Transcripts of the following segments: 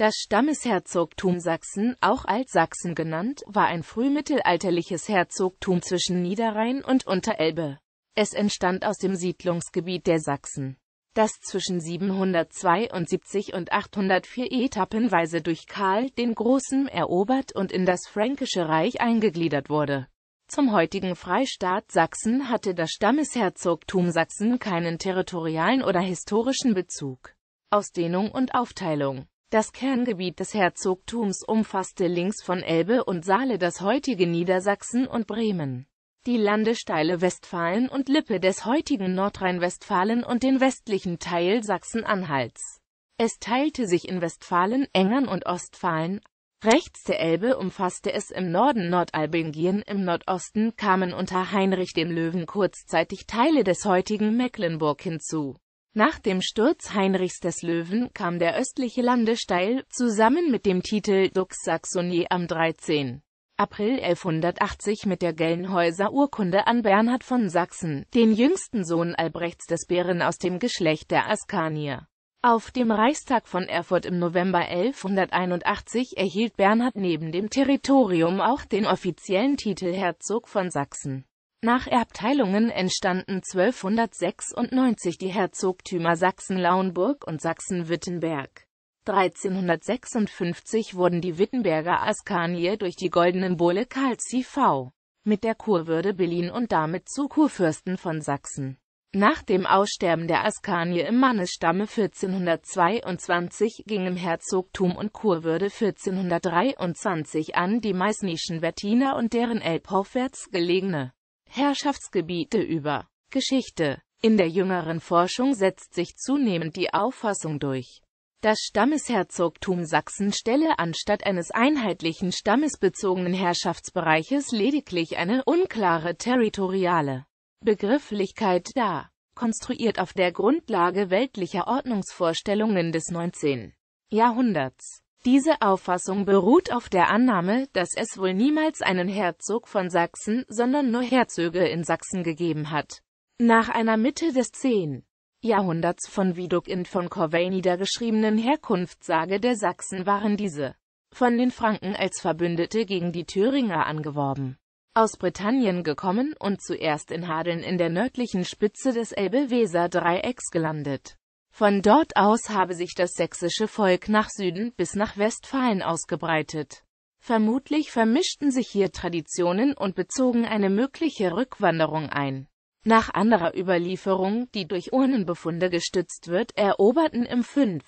Das Stammesherzogtum Sachsen, auch Altsachsen genannt, war ein frühmittelalterliches Herzogtum zwischen Niederrhein und Unterelbe. Es entstand aus dem Siedlungsgebiet der Sachsen, das zwischen 772 und 804 etappenweise durch Karl den Großen erobert und in das Fränkische Reich eingegliedert wurde. Zum heutigen Freistaat Sachsen hatte das Stammesherzogtum Sachsen keinen territorialen oder historischen Bezug. Ausdehnung und Aufteilung das Kerngebiet des Herzogtums umfasste links von Elbe und Saale das heutige Niedersachsen und Bremen, die Landesteile Westfalen und Lippe des heutigen Nordrhein-Westfalen und den westlichen Teil Sachsen-Anhalts. Es teilte sich in Westfalen, Engern und Ostfalen. Rechts der Elbe umfasste es im Norden Nordalbingien, im Nordosten kamen unter Heinrich dem Löwen kurzzeitig Teile des heutigen Mecklenburg hinzu. Nach dem Sturz Heinrichs des Löwen kam der östliche Landesteil, zusammen mit dem Titel Dux Saxony am 13. April 1180 mit der Gelnhäuser Urkunde an Bernhard von Sachsen, den jüngsten Sohn Albrechts des Bären aus dem Geschlecht der Askanier. Auf dem Reichstag von Erfurt im November 1181 erhielt Bernhard neben dem Territorium auch den offiziellen Titel Herzog von Sachsen. Nach Erbteilungen entstanden 1296 die Herzogtümer Sachsen-Lauenburg und Sachsen-Wittenberg. 1356 wurden die Wittenberger Askanier durch die goldenen Bulle Karl C.V. mit der Kurwürde Berlin und damit zu Kurfürsten von Sachsen. Nach dem Aussterben der Askanier im Mannesstamme 1422 gingen Herzogtum und Kurwürde 1423 an die meißnischen Wettiner und deren Elbhofwärts gelegene Herrschaftsgebiete über. Geschichte In der jüngeren Forschung setzt sich zunehmend die Auffassung durch, das Stammesherzogtum Sachsen stelle anstatt eines einheitlichen stammesbezogenen Herrschaftsbereiches lediglich eine unklare territoriale Begrifflichkeit dar, konstruiert auf der Grundlage weltlicher Ordnungsvorstellungen des 19. Jahrhunderts. Diese Auffassung beruht auf der Annahme, dass es wohl niemals einen Herzog von Sachsen, sondern nur Herzöge in Sachsen gegeben hat. Nach einer Mitte des 10. Jahrhunderts von Widukind von Corvey niedergeschriebenen Herkunftssage der Sachsen waren diese von den Franken als Verbündete gegen die Thüringer angeworben. Aus Britannien gekommen und zuerst in Hadeln in der nördlichen Spitze des Elbe-Weser-Dreiecks gelandet von dort aus habe sich das sächsische Volk nach Süden bis nach Westfalen ausgebreitet. Vermutlich vermischten sich hier Traditionen und bezogen eine mögliche Rückwanderung ein. Nach anderer Überlieferung, die durch Urnenbefunde gestützt wird, eroberten im 5.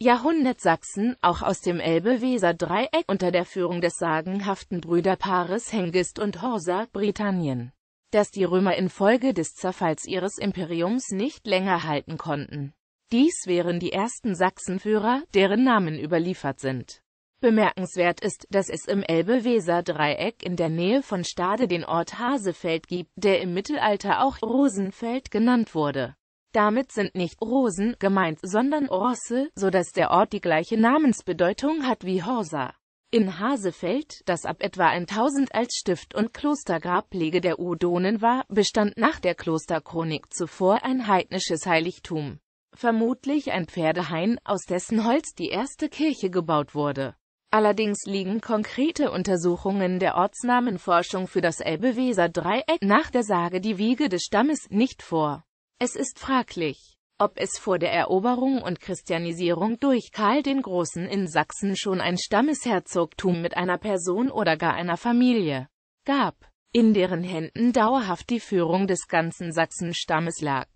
Jahrhundert Sachsen, auch aus dem Elbe-Weser-Dreieck unter der Führung des sagenhaften Brüderpaares Hengist und Horsa, Britannien, das die Römer infolge des Zerfalls ihres Imperiums nicht länger halten konnten. Dies wären die ersten Sachsenführer, deren Namen überliefert sind. Bemerkenswert ist, dass es im Elbe-Weser-Dreieck in der Nähe von Stade den Ort Hasefeld gibt, der im Mittelalter auch Rosenfeld genannt wurde. Damit sind nicht Rosen gemeint, sondern Rosse, so dass der Ort die gleiche Namensbedeutung hat wie Horsa. In Hasefeld, das ab etwa 1000 als Stift- und Klostergrablege der Udonen war, bestand nach der Klosterchronik zuvor ein heidnisches Heiligtum vermutlich ein Pferdehain, aus dessen Holz die erste Kirche gebaut wurde. Allerdings liegen konkrete Untersuchungen der Ortsnamenforschung für das Elbe-Weser-Dreieck nach der Sage die Wiege des Stammes nicht vor. Es ist fraglich, ob es vor der Eroberung und Christianisierung durch Karl den Großen in Sachsen schon ein Stammesherzogtum mit einer Person oder gar einer Familie gab, in deren Händen dauerhaft die Führung des ganzen Sachsenstammes lag.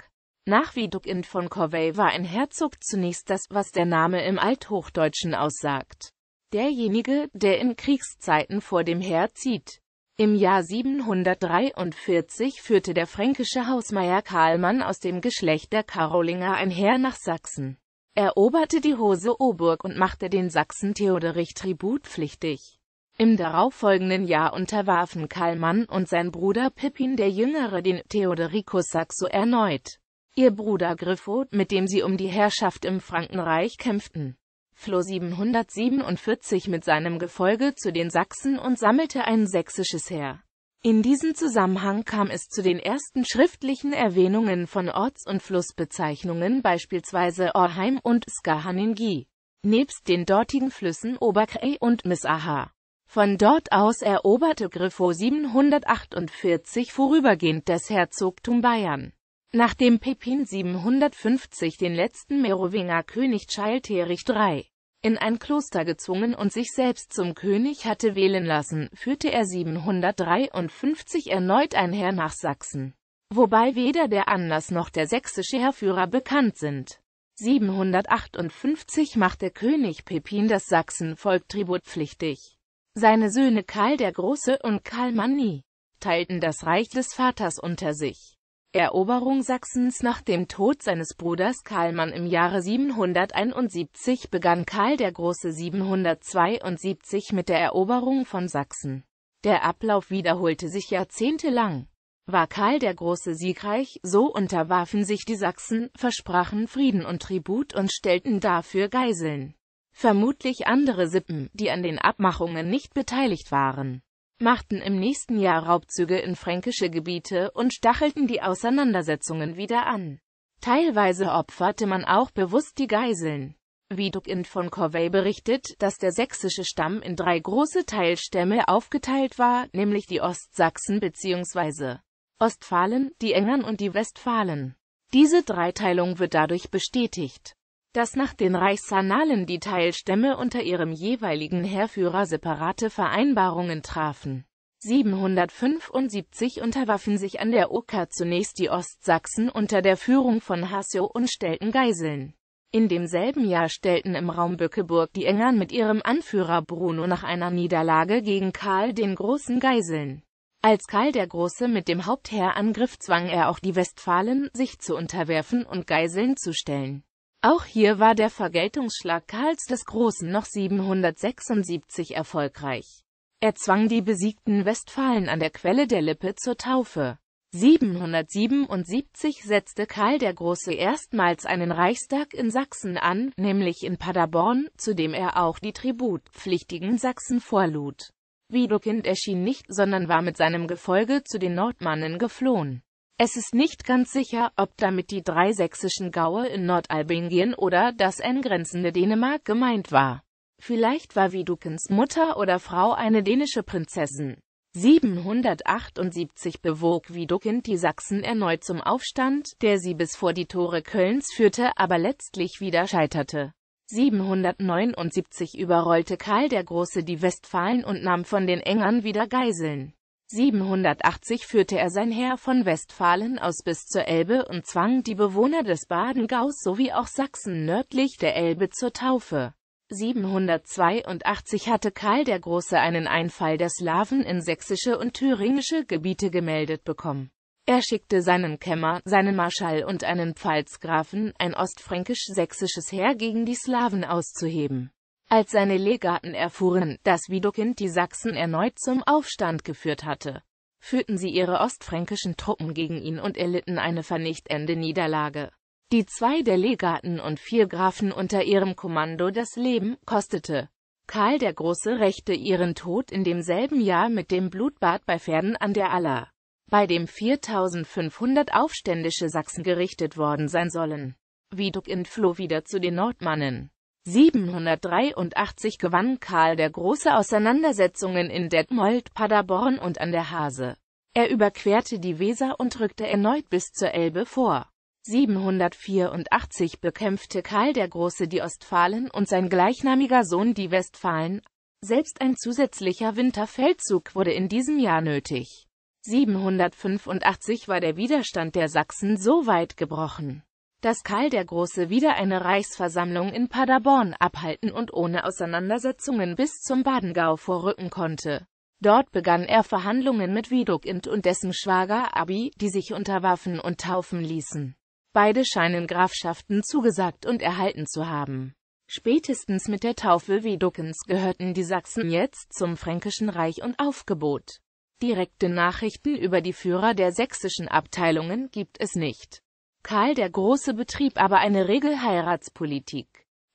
Nach Vidukind von Corvey war ein Herzog zunächst das, was der Name im Althochdeutschen aussagt. Derjenige, der in Kriegszeiten vor dem Heer zieht. Im Jahr 743 führte der fränkische Hausmeier Karlmann aus dem Geschlecht der Karolinger ein Heer nach Sachsen, eroberte die Hose Oburg und machte den Sachsen Theoderich tributpflichtig. Im darauffolgenden Jahr unterwarfen Karlmann und sein Bruder Pippin der Jüngere den Theodericus Saxo erneut. Ihr Bruder Griffo, mit dem sie um die Herrschaft im Frankenreich kämpften, floh 747 mit seinem Gefolge zu den Sachsen und sammelte ein sächsisches Heer. In diesem Zusammenhang kam es zu den ersten schriftlichen Erwähnungen von Orts- und Flussbezeichnungen beispielsweise Orheim und Skahaningi, nebst den dortigen Flüssen Oberkrei und Missaha. Von dort aus eroberte Griffo 748 vorübergehend das Herzogtum Bayern. Nachdem Pepin 750 den letzten Merowinger König Childerik III in ein Kloster gezwungen und sich selbst zum König hatte wählen lassen, führte er 753 erneut ein Heer nach Sachsen, wobei weder der Anlass noch der sächsische Heerführer bekannt sind. 758 machte König Pepin das Sachsenvolk tributpflichtig. Seine Söhne Karl der Große und Karl Manni teilten das Reich des Vaters unter sich. Eroberung Sachsens Nach dem Tod seines Bruders Karlmann im Jahre 771 begann Karl der Große 772 mit der Eroberung von Sachsen. Der Ablauf wiederholte sich jahrzehntelang. War Karl der Große siegreich, so unterwarfen sich die Sachsen, versprachen Frieden und Tribut und stellten dafür Geiseln. Vermutlich andere Sippen, die an den Abmachungen nicht beteiligt waren machten im nächsten Jahr Raubzüge in fränkische Gebiete und stachelten die Auseinandersetzungen wieder an. Teilweise opferte man auch bewusst die Geiseln. Wie Dugind von Corvey berichtet, dass der sächsische Stamm in drei große Teilstämme aufgeteilt war, nämlich die Ostsachsen bzw. Ostfalen, die Engern und die Westfalen. Diese Dreiteilung wird dadurch bestätigt, dass nach den Reichsannalen die Teilstämme unter ihrem jeweiligen Heerführer separate Vereinbarungen trafen. 775 unterwarfen sich an der Oker zunächst die Ostsachsen unter der Führung von Hassio und stellten Geiseln. In demselben Jahr stellten im Raum Bückeburg die Engern mit ihrem Anführer Bruno nach einer Niederlage gegen Karl den Großen Geiseln. Als Karl der Große mit dem Hauptheer angriff, zwang er auch die Westfalen, sich zu unterwerfen und Geiseln zu stellen. Auch hier war der Vergeltungsschlag Karls des Großen noch 776 erfolgreich. Er zwang die besiegten Westfalen an der Quelle der Lippe zur Taufe. 777 setzte Karl der Große erstmals einen Reichstag in Sachsen an, nämlich in Paderborn, zu dem er auch die tributpflichtigen Sachsen vorlud. Widukind erschien nicht, sondern war mit seinem Gefolge zu den Nordmannen geflohen. Es ist nicht ganz sicher, ob damit die drei sächsischen Gaue in Nordalbingien oder das angrenzende Dänemark gemeint war. Vielleicht war Widukens Mutter oder Frau eine dänische Prinzessin. 778 bewog Widukind die Sachsen erneut zum Aufstand, der sie bis vor die Tore Kölns führte, aber letztlich wieder scheiterte. 779 überrollte Karl der Große die Westfalen und nahm von den Engern wieder Geiseln. 780 führte er sein Heer von Westfalen aus bis zur Elbe und zwang die Bewohner des Badengaus sowie auch Sachsen nördlich der Elbe zur Taufe. 782 hatte Karl der Große einen Einfall der Slawen in sächsische und thüringische Gebiete gemeldet bekommen. Er schickte seinen Kämmer, seinen Marschall und einen Pfalzgrafen, ein ostfränkisch-sächsisches Heer gegen die Slawen auszuheben. Als seine Legaten erfuhren, dass Widukind die Sachsen erneut zum Aufstand geführt hatte, führten sie ihre ostfränkischen Truppen gegen ihn und erlitten eine vernichtende Niederlage, die zwei der Legaten und vier Grafen unter ihrem Kommando das Leben kostete. Karl der Große rächte ihren Tod in demselben Jahr mit dem Blutbad bei Pferden an der Aller, bei dem 4500 aufständische Sachsen gerichtet worden sein sollen. Widukind floh wieder zu den Nordmannen. 783 gewann Karl der Große Auseinandersetzungen in Detmold, Paderborn und an der Hase. Er überquerte die Weser und rückte erneut bis zur Elbe vor. 784 bekämpfte Karl der Große die Ostfalen und sein gleichnamiger Sohn die Westfalen. Selbst ein zusätzlicher Winterfeldzug wurde in diesem Jahr nötig. 785 war der Widerstand der Sachsen so weit gebrochen dass Karl der Große wieder eine Reichsversammlung in Paderborn abhalten und ohne Auseinandersetzungen bis zum Badengau vorrücken konnte. Dort begann er Verhandlungen mit Widukind und dessen Schwager Abi, die sich unterwaffen und taufen ließen. Beide scheinen Grafschaften zugesagt und erhalten zu haben. Spätestens mit der Taufe Widukens gehörten die Sachsen jetzt zum Fränkischen Reich und aufgebot. Direkte Nachrichten über die Führer der sächsischen Abteilungen gibt es nicht. Karl der Große betrieb aber eine Regelheiratspolitik.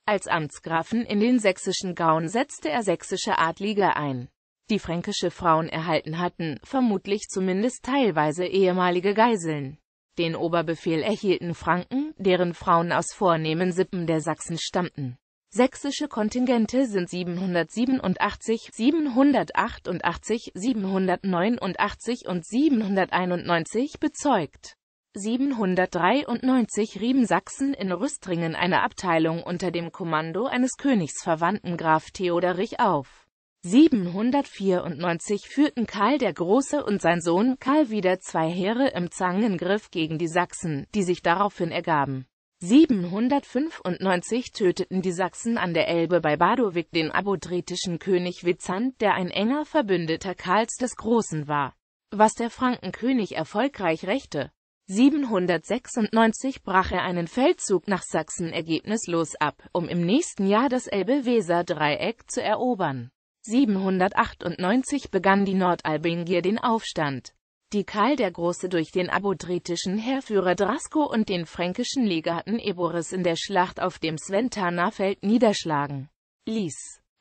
Als Amtsgrafen in den sächsischen Gauen setzte er sächsische Adlige ein, die fränkische Frauen erhalten hatten, vermutlich zumindest teilweise ehemalige Geiseln. Den Oberbefehl erhielten Franken, deren Frauen aus vornehmen Sippen der Sachsen stammten. Sächsische Kontingente sind 787, 788, 789 und 791 bezeugt 793 rieben Sachsen in Rüstringen eine Abteilung unter dem Kommando eines Königsverwandten Graf Theoderich auf. 794 führten Karl der Große und sein Sohn Karl wieder zwei Heere im Zangengriff gegen die Sachsen, die sich daraufhin ergaben. 795 töteten die Sachsen an der Elbe bei Badowig den abodritischen König Vizant, der ein enger Verbündeter Karls des Großen war, was der Frankenkönig erfolgreich rächte. 796 brach er einen Feldzug nach Sachsen ergebnislos ab, um im nächsten Jahr das Elbe-Weser-Dreieck zu erobern. 798 begann die Nordalbingier den Aufstand, die Karl der Große durch den abodritischen Heerführer Drasko und den fränkischen Legaten Eboris in der Schlacht auf dem Sventaner Feld niederschlagen ließ.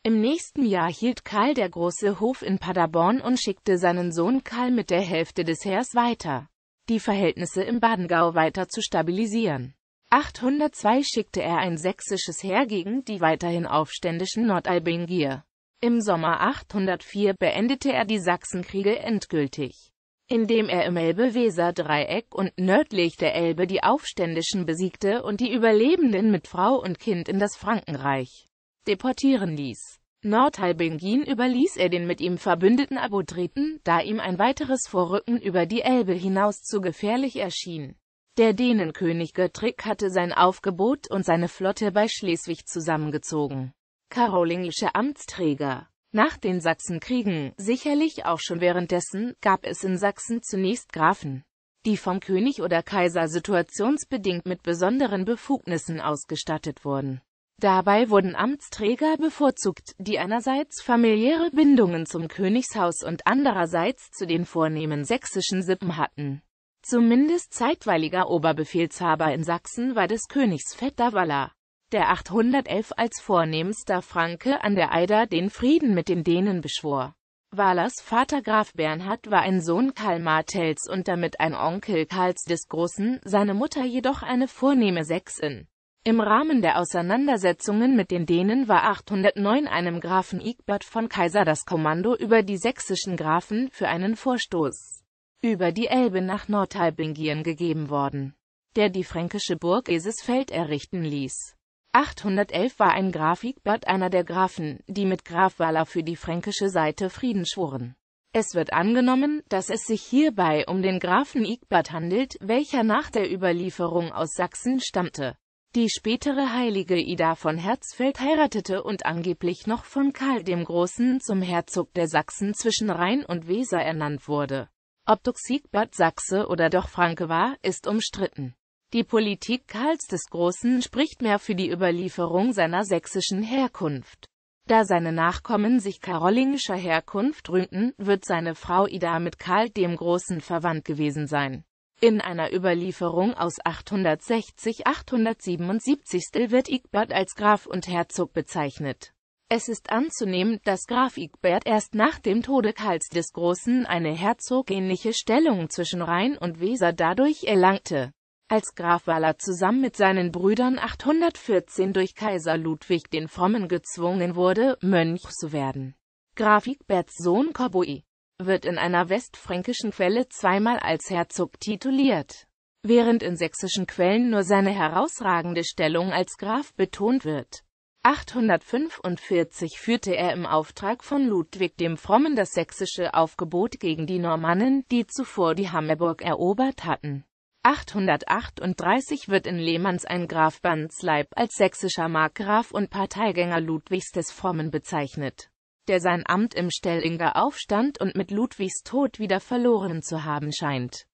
Im nächsten Jahr hielt Karl der Große Hof in Paderborn und schickte seinen Sohn Karl mit der Hälfte des Heers weiter die Verhältnisse im Badengau weiter zu stabilisieren. 802 schickte er ein sächsisches Heer gegen die weiterhin aufständischen Nordalbingier. Im Sommer 804 beendete er die Sachsenkriege endgültig, indem er im Elbe-Weser-Dreieck und nördlich der Elbe die Aufständischen besiegte und die Überlebenden mit Frau und Kind in das Frankenreich deportieren ließ. Nordhalbingin überließ er den mit ihm verbündeten Abodriten, da ihm ein weiteres Vorrücken über die Elbe hinaus zu gefährlich erschien. Der Dänenkönig Göttrik hatte sein Aufgebot und seine Flotte bei Schleswig zusammengezogen. Karolingische Amtsträger Nach den Sachsenkriegen, sicherlich auch schon währenddessen, gab es in Sachsen zunächst Grafen, die vom König oder Kaiser situationsbedingt mit besonderen Befugnissen ausgestattet wurden. Dabei wurden Amtsträger bevorzugt, die einerseits familiäre Bindungen zum Königshaus und andererseits zu den vornehmen sächsischen Sippen hatten. Zumindest zeitweiliger Oberbefehlshaber in Sachsen war des Königs Vetter Valla, der 811 als vornehmster Franke an der Eider den Frieden mit den Dänen beschwor. Wallers Vater Graf Bernhard war ein Sohn Karl Martels und damit ein Onkel Karls des Großen, seine Mutter jedoch eine vornehme Sächsin. Im Rahmen der Auseinandersetzungen mit den Dänen war 809 einem Grafen Igbert von Kaiser das Kommando über die sächsischen Grafen für einen Vorstoß über die Elbe nach Nordhalbingien gegeben worden, der die fränkische Burg Esesfeld errichten ließ. 811 war ein Graf Igbert einer der Grafen, die mit Graf Waller für die fränkische Seite Frieden schworen. Es wird angenommen, dass es sich hierbei um den Grafen Igbert handelt, welcher nach der Überlieferung aus Sachsen stammte. Die spätere heilige Ida von Herzfeld heiratete und angeblich noch von Karl dem Großen zum Herzog der Sachsen zwischen Rhein und Weser ernannt wurde. Ob Duxigbert Sachse oder doch Franke war, ist umstritten. Die Politik Karls des Großen spricht mehr für die Überlieferung seiner sächsischen Herkunft. Da seine Nachkommen sich karolingischer Herkunft rühmten, wird seine Frau Ida mit Karl dem Großen verwandt gewesen sein in einer Überlieferung aus 860-877 wird Igbert als Graf und Herzog bezeichnet. Es ist anzunehmen, dass Graf Igbert erst nach dem Tode Karls des Großen eine herzogähnliche Stellung zwischen Rhein und Weser dadurch erlangte. Als Graf war er zusammen mit seinen Brüdern 814 durch Kaiser Ludwig den Frommen gezwungen wurde, Mönch zu werden. Graf Igberts Sohn Koboi wird in einer westfränkischen Quelle zweimal als Herzog tituliert, während in sächsischen Quellen nur seine herausragende Stellung als Graf betont wird. 845 führte er im Auftrag von Ludwig dem Frommen das sächsische Aufgebot gegen die Normannen, die zuvor die Hammerburg erobert hatten. 838 wird in Lehmanns ein Graf Bandsleib als sächsischer Markgraf und Parteigänger Ludwigs des Frommen bezeichnet der sein Amt im Stellinger Aufstand und mit Ludwigs Tod wieder verloren zu haben scheint